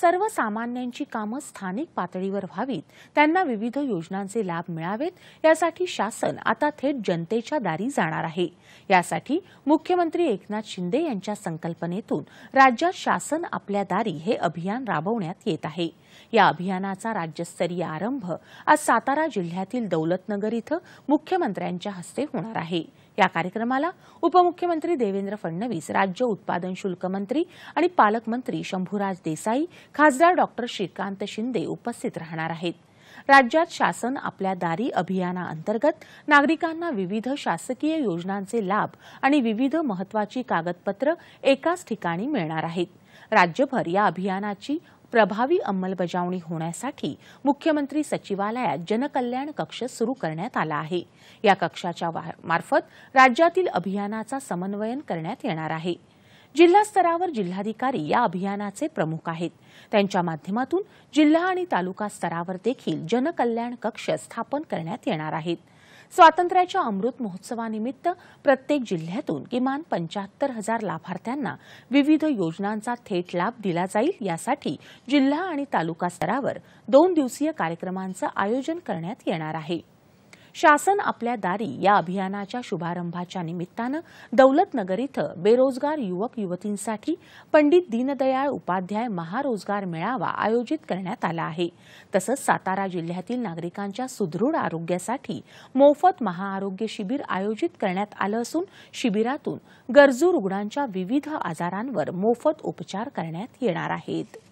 सर्वसामान्यांची कामं स्थानिक पातळीवर व्हावीत त्यांना विविध योजनांचे लाभ मिळावेत यासाठी शासन आता थेट जनतेच्या दारी जाणार आहे यासाठी मुख्यमंत्री एकनाथ शिंदे यांच्या संकल्पनेतून राज्यात शासन आपल्या दारी हे अभियान राबवण्यात येत आहे या अभियानाचा राज्यस्तरीय आरंभ आज सातारा जिल्ह्यातील दौलतनगर इथं मुख्यमंत्र्यांच्या हस्ते होणार आहे या कार्यक्रमाला उपमुख्यमंत्री देवेंद्र फडणवीस राज्य उत्पादन शुल्क मंत्री आणि पालकमंत्री शंभूराज देसाई खासदार डॉक्टर श्रीकांत शिंदे उपस्थित राहणार आहेत राज्यात शासन आपल्या दारी अभियानाअंतर्गत नागरिकांना विविध शासकीय योजनांचे लाभ आणि विविध महत्वाची कागदपत्रं एकाच ठिकाणी मिळणार आहेत राज्यभर या अभियानाची प्रभावी अंमलबजावणी होण्यासाठी मुख्यमंत्री सचिवालयात जनकल्याण कक्ष सुरू करण्यात आला आहे या कक्षाच्या मार्फत राज्यातील अभियानाचा समन्वयन करण्यात येणार आहे जिल्हास्तरावर जिल्हाधिकारी या अभियानाचे प्रमुख आहेत त्यांच्या माध्यमातून जिल्हा आणि तालुका स्तरावर देखील जनकल्याण कक्ष स्थापन करण्यात येणार आहेत स्वातंत्र्याच्या अमृत महोत्सवानिमित्त प्रत्येक जिल्ह्यातून किमान पंचाहत्तर हजार लाभार्थ्यांना विविध योजनांचा थेट लाभ दिला जाईल यासाठी जिल्हा आणि तालुका स्तरावर दोन दिवसीय कार्यक्रमांचं आयोजन करण्यात येणार आहे शासन आपल्या दारी या अभियानाच्या शुभारंभाच्या निमित्तानं दौलतनगर इथं बेरोजगार युवक युवतींसाठी पंडित दीनदयाळ उपाध्याय महारोजगार मेळावा आयोजित करण्यात आला आहे तसंच सातारा जिल्ह्यातील नागरिकांच्या सुदृढ आरोग्यासाठी मोफत महाआरोग्य शिबिर आयोजित करण्यात आलं असून शिबिरातून गरजू रुग्णांच्या विविध आजारांवर मोफत उपचार करण्यात येणार आहेत